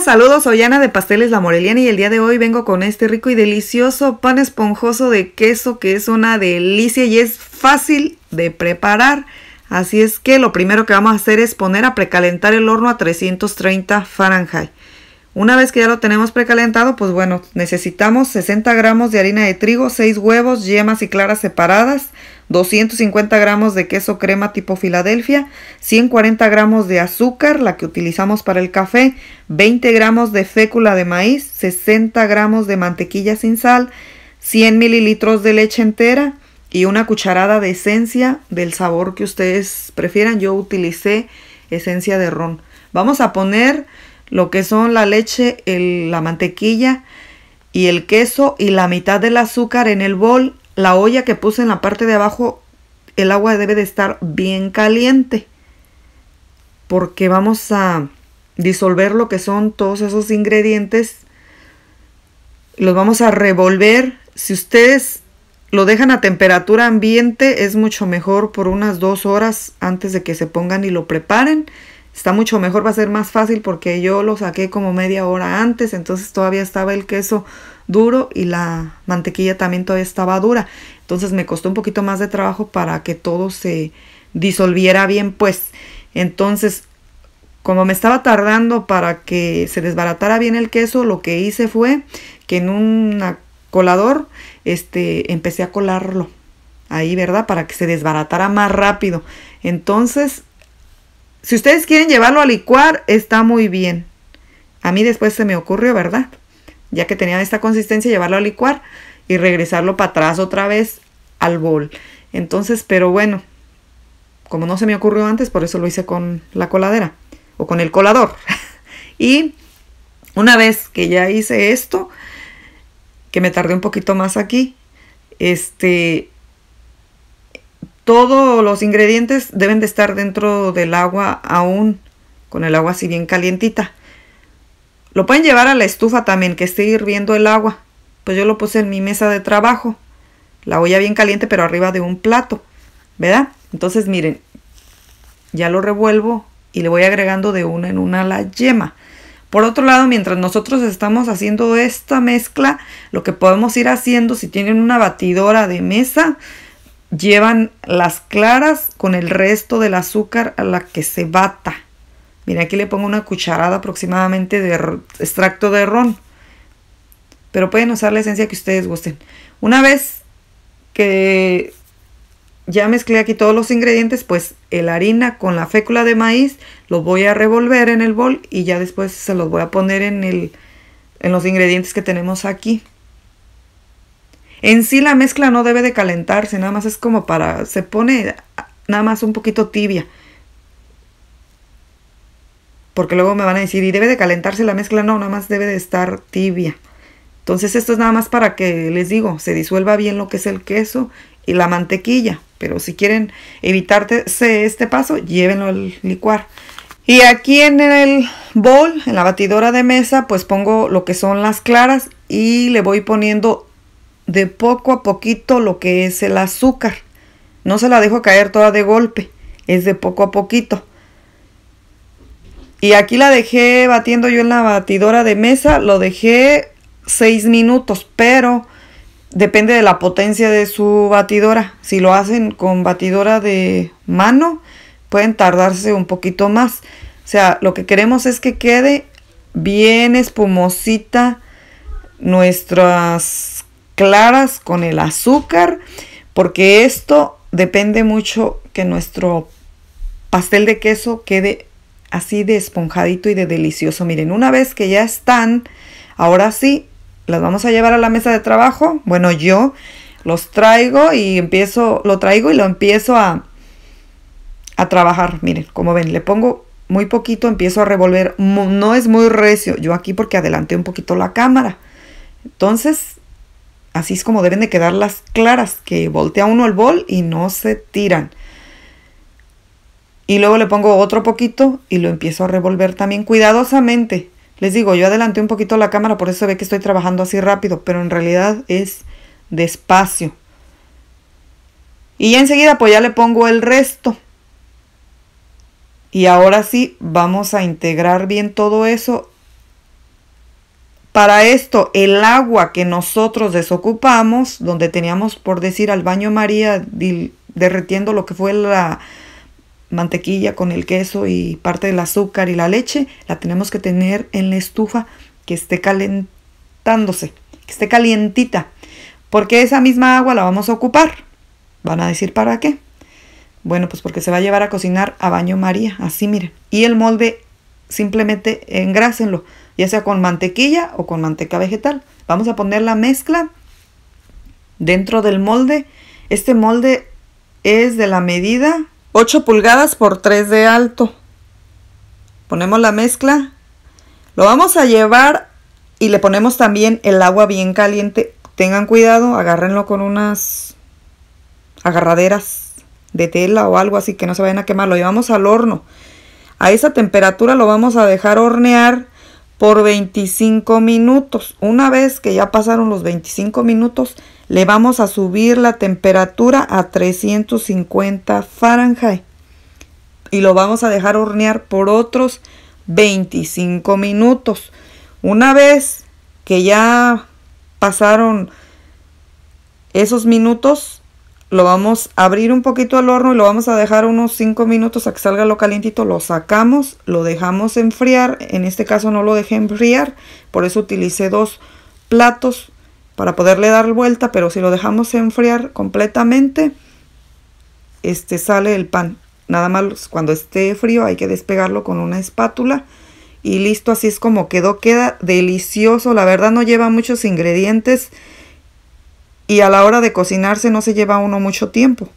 saludos, soy Ana de Pasteles La Moreliana y el día de hoy vengo con este rico y delicioso pan esponjoso de queso que es una delicia y es fácil de preparar. Así es que lo primero que vamos a hacer es poner a precalentar el horno a 330 Fahrenheit. Una vez que ya lo tenemos precalentado, pues bueno, necesitamos 60 gramos de harina de trigo, 6 huevos, yemas y claras separadas, 250 gramos de queso crema tipo Filadelfia, 140 gramos de azúcar, la que utilizamos para el café, 20 gramos de fécula de maíz, 60 gramos de mantequilla sin sal, 100 mililitros de leche entera y una cucharada de esencia del sabor que ustedes prefieran. Yo utilicé esencia de ron. Vamos a poner lo que son la leche, la mantequilla y el queso y la mitad del azúcar en el bol. La olla que puse en la parte de abajo, el agua debe de estar bien caliente porque vamos a disolver lo que son todos esos ingredientes. Los vamos a revolver. Si ustedes lo dejan a temperatura ambiente es mucho mejor por unas dos horas antes de que se pongan y lo preparen. Está mucho mejor, va a ser más fácil porque yo lo saqué como media hora antes, entonces todavía estaba el queso duro y la mantequilla también todavía estaba dura. Entonces me costó un poquito más de trabajo para que todo se disolviera bien, pues. Entonces, como me estaba tardando para que se desbaratara bien el queso, lo que hice fue que en un colador este empecé a colarlo ahí, ¿verdad? Para que se desbaratara más rápido. Entonces, si ustedes quieren llevarlo a licuar, está muy bien. A mí después se me ocurrió, ¿verdad? Ya que tenía esta consistencia, llevarlo a licuar y regresarlo para atrás otra vez al bol. Entonces, pero bueno, como no se me ocurrió antes, por eso lo hice con la coladera o con el colador. y una vez que ya hice esto, que me tardé un poquito más aquí, este, todos los ingredientes deben de estar dentro del agua aún, con el agua así bien calientita. Lo pueden llevar a la estufa también, que esté hirviendo el agua. Pues yo lo puse en mi mesa de trabajo. La olla bien caliente, pero arriba de un plato. ¿Verdad? Entonces, miren, ya lo revuelvo y le voy agregando de una en una la yema. Por otro lado, mientras nosotros estamos haciendo esta mezcla, lo que podemos ir haciendo, si tienen una batidora de mesa, Llevan las claras con el resto del azúcar a la que se bata. Mira, aquí le pongo una cucharada aproximadamente de extracto de ron. Pero pueden usar la esencia que ustedes gusten. Una vez que ya mezclé aquí todos los ingredientes, pues la harina con la fécula de maíz lo voy a revolver en el bol y ya después se los voy a poner en, el, en los ingredientes que tenemos aquí. En sí la mezcla no debe de calentarse, nada más es como para, se pone nada más un poquito tibia. Porque luego me van a decir, y debe de calentarse la mezcla, no, nada más debe de estar tibia. Entonces esto es nada más para que, les digo, se disuelva bien lo que es el queso y la mantequilla. Pero si quieren evitarse este paso, llévenlo al licuar. Y aquí en el bol en la batidora de mesa, pues pongo lo que son las claras y le voy poniendo de poco a poquito lo que es el azúcar. No se la dejo caer toda de golpe, es de poco a poquito. Y aquí la dejé batiendo yo en la batidora de mesa, lo dejé 6 minutos, pero depende de la potencia de su batidora. Si lo hacen con batidora de mano, pueden tardarse un poquito más. O sea, lo que queremos es que quede bien espumosita nuestras claras con el azúcar, porque esto depende mucho que nuestro pastel de queso quede así de esponjadito y de delicioso. Miren, una vez que ya están, ahora sí, las vamos a llevar a la mesa de trabajo. Bueno, yo los traigo y empiezo, lo traigo y lo empiezo a, a trabajar. Miren, como ven, le pongo muy poquito, empiezo a revolver. No es muy recio, yo aquí porque adelanté un poquito la cámara. Entonces, así es como deben de quedar las claras, que voltea uno el bol y no se tiran. Y luego le pongo otro poquito y lo empiezo a revolver también cuidadosamente. Les digo, yo adelanté un poquito la cámara, por eso ve que estoy trabajando así rápido, pero en realidad es despacio. Y enseguida pues ya le pongo el resto. Y ahora sí, vamos a integrar bien todo eso para esto, el agua que nosotros desocupamos, donde teníamos, por decir, al baño María derretiendo lo que fue la mantequilla con el queso y parte del azúcar y la leche, la tenemos que tener en la estufa que esté calentándose, que esté calientita, porque esa misma agua la vamos a ocupar. Van a decir, ¿para qué? Bueno, pues porque se va a llevar a cocinar a baño María, así miren. Y el molde simplemente engrásenlo ya sea con mantequilla o con manteca vegetal. Vamos a poner la mezcla dentro del molde. Este molde es de la medida 8 pulgadas por 3 de alto. Ponemos la mezcla. Lo vamos a llevar y le ponemos también el agua bien caliente. Tengan cuidado, agárrenlo con unas agarraderas de tela o algo así que no se vayan a quemar. Lo llevamos al horno. A esa temperatura lo vamos a dejar hornear por 25 minutos. Una vez que ya pasaron los 25 minutos, le vamos a subir la temperatura a 350 Fahrenheit y lo vamos a dejar hornear por otros 25 minutos. Una vez que ya pasaron esos minutos, lo vamos a abrir un poquito al horno y lo vamos a dejar unos 5 minutos a que salga lo calientito, lo sacamos, lo dejamos enfriar, en este caso no lo dejé enfriar, por eso utilicé dos platos para poderle dar vuelta, pero si lo dejamos enfriar completamente, este sale el pan. Nada más cuando esté frío hay que despegarlo con una espátula y listo, así es como quedó, queda delicioso, la verdad no lleva muchos ingredientes, y a la hora de cocinarse no se lleva uno mucho tiempo.